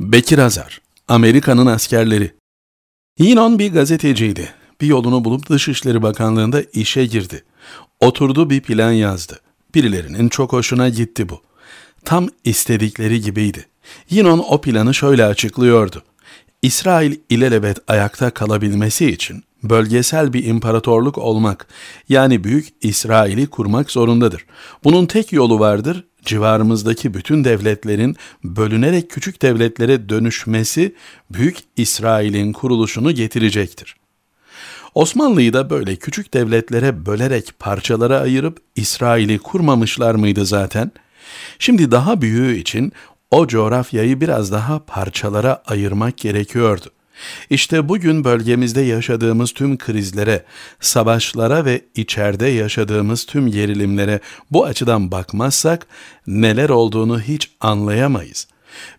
Bekir Azar, Amerika'nın askerleri. Yinon bir gazeteciydi. Bir yolunu bulup Dışişleri Bakanlığı'nda işe girdi. Oturdu bir plan yazdı. Birilerinin çok hoşuna gitti bu. Tam istedikleri gibiydi. Yinon o planı şöyle açıklıyordu. İsrail ilelebet ayakta kalabilmesi için bölgesel bir imparatorluk olmak yani Büyük İsrail'i kurmak zorundadır. Bunun tek yolu vardır, civarımızdaki bütün devletlerin bölünerek küçük devletlere dönüşmesi Büyük İsrail'in kuruluşunu getirecektir. Osmanlı'yı da böyle küçük devletlere bölerek parçalara ayırıp İsrail'i kurmamışlar mıydı zaten? Şimdi daha büyüğü için o coğrafyayı biraz daha parçalara ayırmak gerekiyordu. İşte bugün bölgemizde yaşadığımız tüm krizlere, savaşlara ve içeride yaşadığımız tüm gerilimlere bu açıdan bakmazsak neler olduğunu hiç anlayamayız.''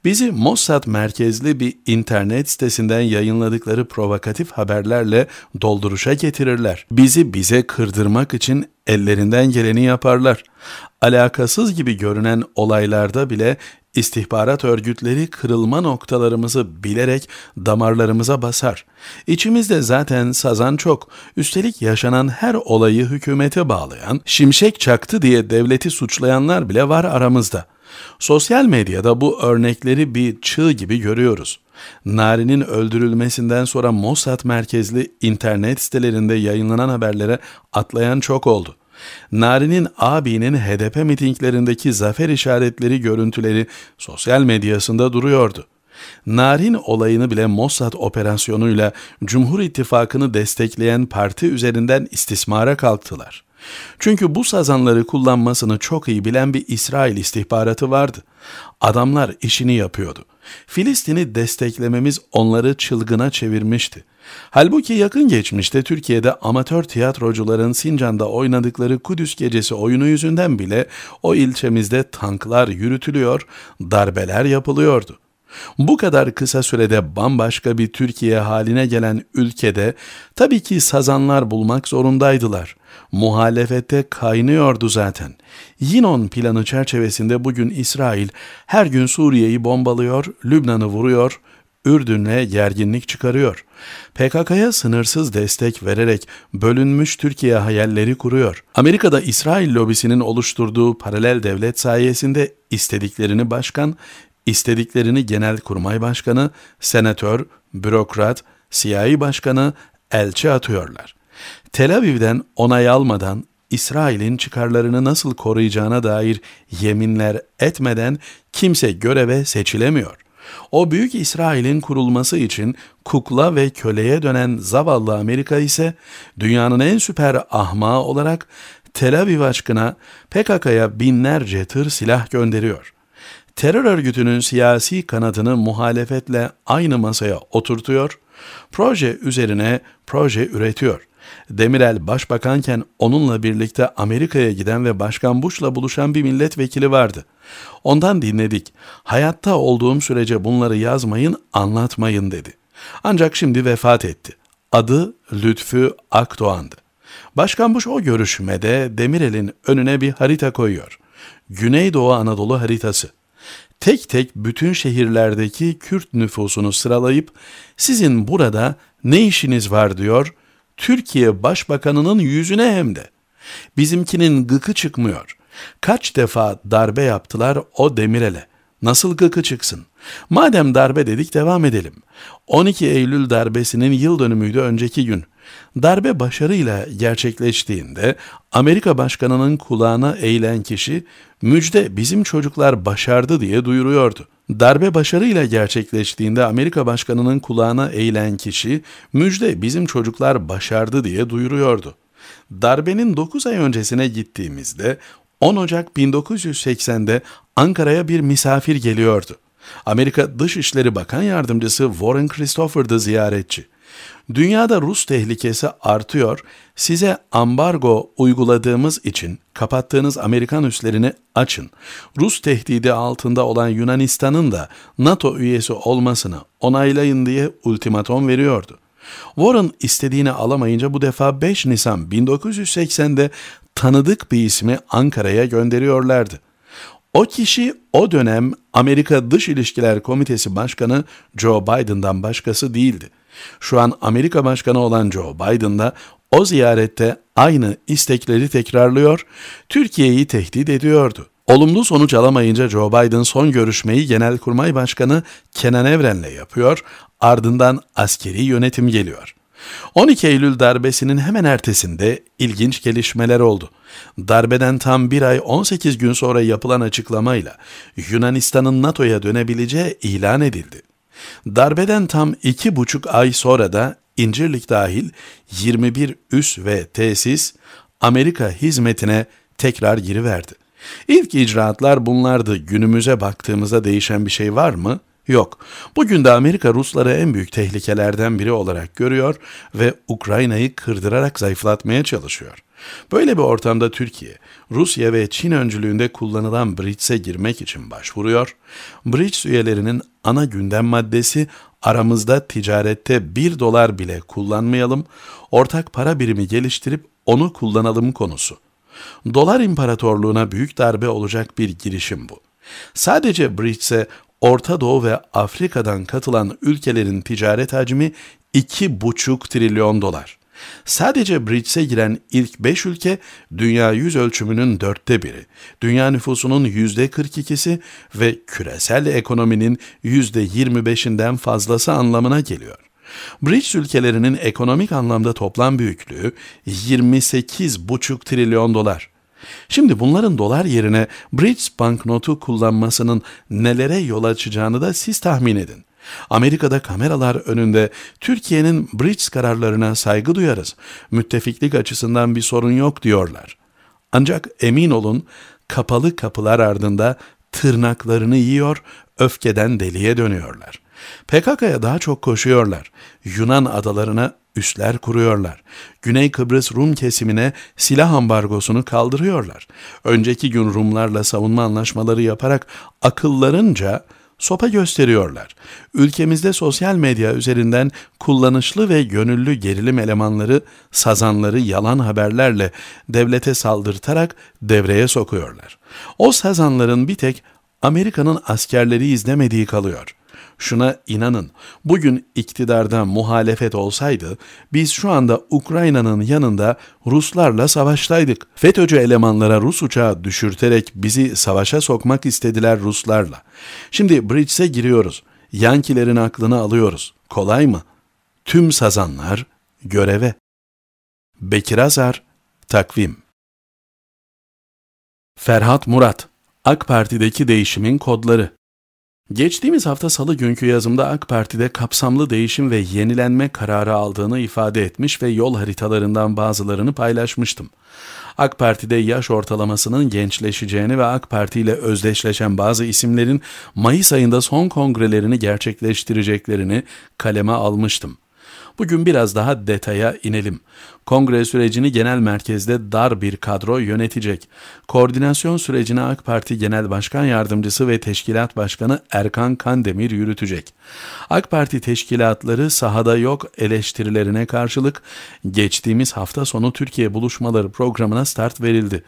Bizi Mossad merkezli bir internet sitesinden yayınladıkları provokatif haberlerle dolduruşa getirirler. Bizi bize kırdırmak için ellerinden geleni yaparlar. Alakasız gibi görünen olaylarda bile istihbarat örgütleri kırılma noktalarımızı bilerek damarlarımıza basar. İçimizde zaten sazan çok. Üstelik yaşanan her olayı hükümete bağlayan, şimşek çaktı diye devleti suçlayanlar bile var aramızda.'' Sosyal medyada bu örnekleri bir çığ gibi görüyoruz. Nari'nin öldürülmesinden sonra Mossad merkezli internet sitelerinde yayınlanan haberlere atlayan çok oldu. Nari'nin abinin HDP mitinglerindeki zafer işaretleri görüntüleri sosyal medyasında duruyordu. Narin olayını bile Mossad operasyonuyla Cumhur İttifakı'nı destekleyen parti üzerinden istismara kalktılar. Çünkü bu sazanları kullanmasını çok iyi bilen bir İsrail istihbaratı vardı. Adamlar işini yapıyordu. Filistin'i desteklememiz onları çılgına çevirmişti. Halbuki yakın geçmişte Türkiye'de amatör tiyatrocuların Sincan'da oynadıkları Kudüs Gecesi oyunu yüzünden bile o ilçemizde tanklar yürütülüyor, darbeler yapılıyordu. Bu kadar kısa sürede bambaşka bir Türkiye haline gelen ülkede tabii ki sazanlar bulmak zorundaydılar. Muhalefette kaynıyordu zaten. Yinon planı çerçevesinde bugün İsrail her gün Suriye'yi bombalıyor, Lübnan'ı vuruyor, Ürdün'le gerginlik çıkarıyor. PKK'ya sınırsız destek vererek bölünmüş Türkiye hayalleri kuruyor. Amerika'da İsrail lobisinin oluşturduğu paralel devlet sayesinde istediklerini başkan İstediklerini kurmay Başkanı, senatör, bürokrat, siyahi başkanı, elçi atıyorlar. Tel Aviv'den onay almadan İsrail'in çıkarlarını nasıl koruyacağına dair yeminler etmeden kimse göreve seçilemiyor. O büyük İsrail'in kurulması için kukla ve köleye dönen zavallı Amerika ise dünyanın en süper ahmağı olarak Tel Aviv aşkına PKK'ya binlerce tır silah gönderiyor terör örgütünün siyasi kanadını muhalefetle aynı masaya oturtuyor, proje üzerine proje üretiyor. Demirel başbakanken onunla birlikte Amerika'ya giden ve Başkan Bush'la buluşan bir milletvekili vardı. Ondan dinledik. Hayatta olduğum sürece bunları yazmayın, anlatmayın dedi. Ancak şimdi vefat etti. Adı Lütfü Akdoğan'dı. Başkan Bush o görüşmede Demirel'in önüne bir harita koyuyor. Güneydoğu Anadolu haritası tek tek bütün şehirlerdeki Kürt nüfusunu sıralayıp sizin burada ne işiniz var diyor Türkiye Başbakanı'nın yüzüne hem de. Bizimkinin gıkı çıkmıyor. Kaç defa darbe yaptılar o Demirel'e. Nasıl gıkı çıksın? Madem darbe dedik devam edelim. 12 Eylül darbesinin yıl dönümüydü önceki gün. Darbe başarıyla gerçekleştiğinde Amerika başkanının kulağına eğilen kişi müjde bizim çocuklar başardı diye duyuruyordu. Darbe başarıyla gerçekleştiğinde Amerika başkanının kulağına eğilen kişi müjde bizim çocuklar başardı diye duyuruyordu. Darbenin 9 ay öncesine gittiğimizde 10 Ocak 1980'de Ankara'ya bir misafir geliyordu. Amerika Dışişleri Bakan Yardımcısı Warren Christopher'dı ziyaretçi. Dünyada Rus tehlikesi artıyor, size ambargo uyguladığımız için kapattığınız Amerikan üslerini açın. Rus tehdidi altında olan Yunanistan'ın da NATO üyesi olmasını onaylayın diye ultimatom veriyordu. Warren istediğini alamayınca bu defa 5 Nisan 1980'de tanıdık bir ismi Ankara'ya gönderiyorlardı. O kişi o dönem Amerika Dış İlişkiler Komitesi Başkanı Joe Biden'dan başkası değildi. Şu an Amerika Başkanı olan Joe Biden da o ziyarette aynı istekleri tekrarlıyor, Türkiye'yi tehdit ediyordu. Olumlu sonuç alamayınca Joe Biden son görüşmeyi Genelkurmay Başkanı Kenan Evren'le yapıyor, ardından askeri yönetim geliyor. 12 Eylül darbesinin hemen ertesinde ilginç gelişmeler oldu. Darbeden tam bir ay 18 gün sonra yapılan açıklamayla Yunanistan'ın NATO'ya dönebileceği ilan edildi. Darbeden tam iki buçuk ay sonra da İncirlik dahil 21 üs ve tesis Amerika hizmetine tekrar giriverdi. İlk icraatlar bunlardı. Günümüze baktığımızda değişen bir şey var mı? yok. Bugün de Amerika Rusları en büyük tehlikelerden biri olarak görüyor ve Ukrayna'yı kırdırarak zayıflatmaya çalışıyor. Böyle bir ortamda Türkiye, Rusya ve Çin öncülüğünde kullanılan BRICS'e girmek için başvuruyor. BRICS üyelerinin ana gündem maddesi aramızda ticarette 1 dolar bile kullanmayalım, ortak para birimi geliştirip onu kullanalım konusu. Dolar imparatorluğuna büyük darbe olacak bir girişim bu. Sadece BRICS'e Orta Doğu ve Afrika'dan katılan ülkelerin ticaret hacmi 2,5 trilyon dolar. Sadece BRICS'e giren ilk 5 ülke dünya yüz ölçümünün dörtte biri, dünya nüfusunun yüzde 42'si ve küresel ekonominin yüzde 25'inden fazlası anlamına geliyor. BRICS ülkelerinin ekonomik anlamda toplam büyüklüğü 28,5 trilyon dolar. Şimdi bunların dolar yerine bridge banknotu kullanmasının nelere yol açacağını da siz tahmin edin. Amerika'da kameralar önünde Türkiye'nin bridge kararlarına saygı duyarız. Müttefiklik açısından bir sorun yok diyorlar. Ancak emin olun kapalı kapılar ardında tırnaklarını yiyor, öfkeden deliye dönüyorlar. PKK'ya daha çok koşuyorlar. Yunan adalarına üsler kuruyorlar. Güney Kıbrıs Rum kesimine silah ambargosunu kaldırıyorlar. Önceki gün Rumlarla savunma anlaşmaları yaparak akıllarınca sopa gösteriyorlar. Ülkemizde sosyal medya üzerinden kullanışlı ve gönüllü gerilim elemanları sazanları yalan haberlerle devlete saldırtarak devreye sokuyorlar. O sazanların bir tek Amerika'nın askerleri izlemediği kalıyor. Şuna inanın, bugün iktidarda muhalefet olsaydı, biz şu anda Ukrayna'nın yanında Ruslarla savaştaydık. FETÖ'cü elemanlara Rus uçağı düşürterek bizi savaşa sokmak istediler Ruslarla. Şimdi Bridges'e giriyoruz, Yankilerin aklını alıyoruz. Kolay mı? Tüm sazanlar göreve. Bekir Azar, Takvim Ferhat Murat AK Parti'deki değişimin kodları Geçtiğimiz hafta salı günkü yazımda AK Parti'de kapsamlı değişim ve yenilenme kararı aldığını ifade etmiş ve yol haritalarından bazılarını paylaşmıştım. AK Parti'de yaş ortalamasının gençleşeceğini ve AK Parti ile özdeşleşen bazı isimlerin Mayıs ayında son kongrelerini gerçekleştireceklerini kaleme almıştım. Bugün biraz daha detaya inelim. Kongre sürecini genel merkezde dar bir kadro yönetecek. Koordinasyon sürecini AK Parti Genel Başkan Yardımcısı ve Teşkilat Başkanı Erkan Kandemir yürütecek. AK Parti teşkilatları sahada yok eleştirilerine karşılık geçtiğimiz hafta sonu Türkiye Buluşmaları programına start verildi.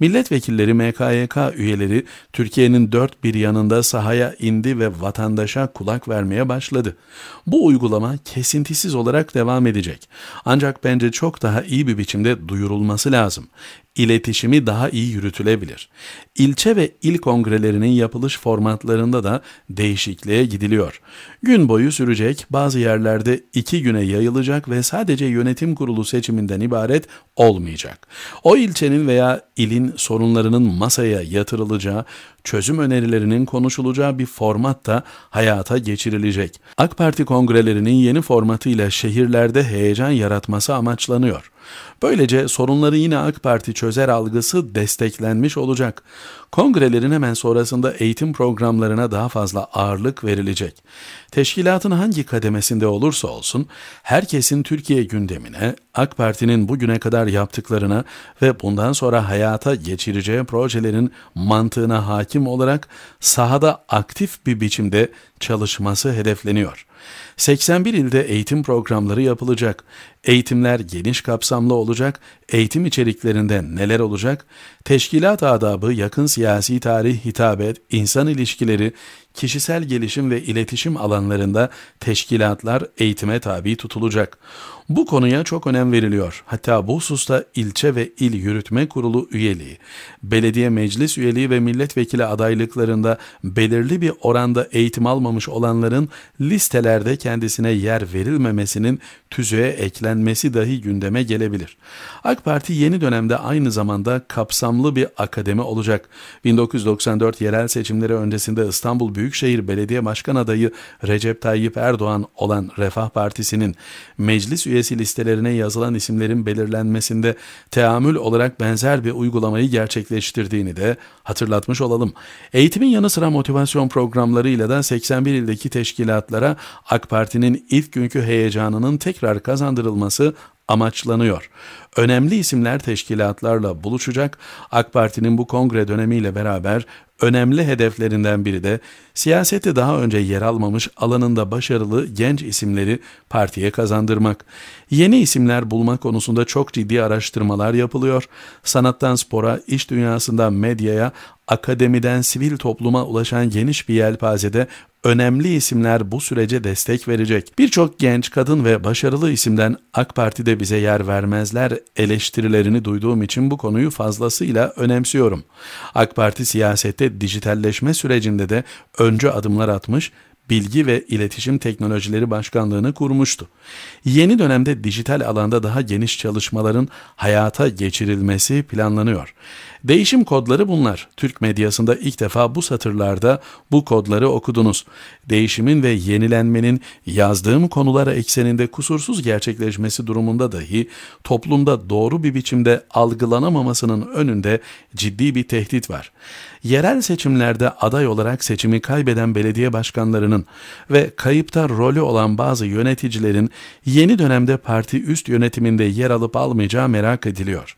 Milletvekilleri MKYK üyeleri Türkiye'nin dört bir yanında sahaya indi ve vatandaşa kulak vermeye başladı. Bu uygulama kesintisiz olarak devam edecek. Ancak bence çok daha iyi bir biçimde duyurulması lazım. İletişimi daha iyi yürütülebilir. İlçe ve il kongrelerinin yapılış formatlarında da değişikliğe gidiliyor. Gün boyu sürecek, bazı yerlerde iki güne yayılacak ve sadece yönetim kurulu seçiminden ibaret olmayacak. O ilçenin veya ilin sorunlarının masaya yatırılacağı, çözüm önerilerinin konuşulacağı bir format da hayata geçirilecek. AK Parti kongrelerinin yeni formatıyla şehirlerde heyecan yaratması amaçlanıyor. Böylece sorunları yine AK Parti çözer algısı desteklenmiş olacak. Kongrelerin hemen sonrasında eğitim programlarına daha fazla ağırlık verilecek. Teşkilatın hangi kademesinde olursa olsun herkesin Türkiye gündemine, AK Parti'nin bugüne kadar yaptıklarına ve bundan sonra hayata geçireceği projelerin mantığına hakim olarak sahada aktif bir biçimde çalışması hedefleniyor.'' 81 ilde eğitim programları yapılacak. Eğitimler geniş kapsamlı olacak. Eğitim içeriklerinde neler olacak? Teşkilat adabı, yakın siyasi tarih, hitabet, insan ilişkileri, kişisel gelişim ve iletişim alanlarında teşkilatlar eğitime tabi tutulacak. Bu konuya çok önem veriliyor. Hatta bu hususta ilçe ve il yürütme kurulu üyeliği, belediye meclis üyeliği ve milletvekili adaylıklarında belirli bir oranda eğitim almamış olanların listelerde kendisine yer verilmemesinin tüzüğe eklenmesi dahi gündeme gelebilir. AK Parti yeni dönemde aynı zamanda kapsam bağımlı bir akademi olacak. 1994 yerel seçimleri öncesinde İstanbul Büyükşehir Belediye Başkan adayı Recep Tayyip Erdoğan olan Refah Partisi'nin meclis üyesi listelerine yazılan isimlerin belirlenmesinde teamül olarak benzer bir uygulamayı gerçekleştirdiğini de hatırlatmış olalım. Eğitimin yanı sıra motivasyon programlarıyla da 81 ildeki teşkilatlara AK Parti'nin ilk günkü heyecanının tekrar kazandırılması amaçlanıyor. Önemli isimler teşkilatlarla buluşacak. AK Parti'nin bu kongre dönemiyle beraber Önemli hedeflerinden biri de siyasete daha önce yer almamış alanında başarılı genç isimleri partiye kazandırmak. Yeni isimler bulma konusunda çok ciddi araştırmalar yapılıyor. Sanattan spora, iş dünyasından medyaya, akademiden sivil topluma ulaşan geniş bir yelpazede önemli isimler bu sürece destek verecek. Birçok genç kadın ve başarılı isimden AK Parti'de bize yer vermezler eleştirilerini duyduğum için bu konuyu fazlasıyla önemsiyorum. AK Parti siyasette özellikle dijitalleşme sürecinde de önce adımlar atmış, Bilgi ve İletişim Teknolojileri Başkanlığı'nı kurmuştu. Yeni dönemde dijital alanda daha geniş çalışmaların hayata geçirilmesi planlanıyor. Değişim kodları bunlar. Türk medyasında ilk defa bu satırlarda bu kodları okudunuz. Değişimin ve yenilenmenin yazdığım konulara ekseninde kusursuz gerçekleşmesi durumunda dahi toplumda doğru bir biçimde algılanamamasının önünde ciddi bir tehdit var yerel seçimlerde aday olarak seçimi kaybeden belediye başkanlarının ve kayıpta rolü olan bazı yöneticilerin yeni dönemde parti üst yönetiminde yer alıp almayacağı merak ediliyor.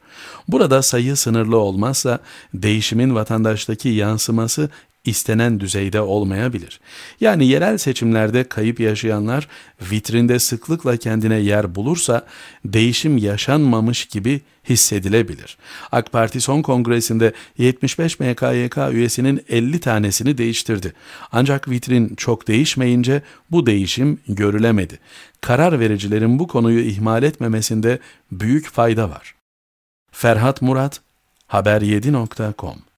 Burada sayı sınırlı olmazsa değişimin vatandaştaki yansıması istenen düzeyde olmayabilir. Yani yerel seçimlerde kayıp yaşayanlar vitrinde sıklıkla kendine yer bulursa değişim yaşanmamış gibi hissedilebilir. AK Parti son kongresinde 75 MKYK üyesinin 50 tanesini değiştirdi. Ancak vitrin çok değişmeyince bu değişim görülemedi. Karar vericilerin bu konuyu ihmal etmemesinde büyük fayda var. Ferhat Murat, haber7.com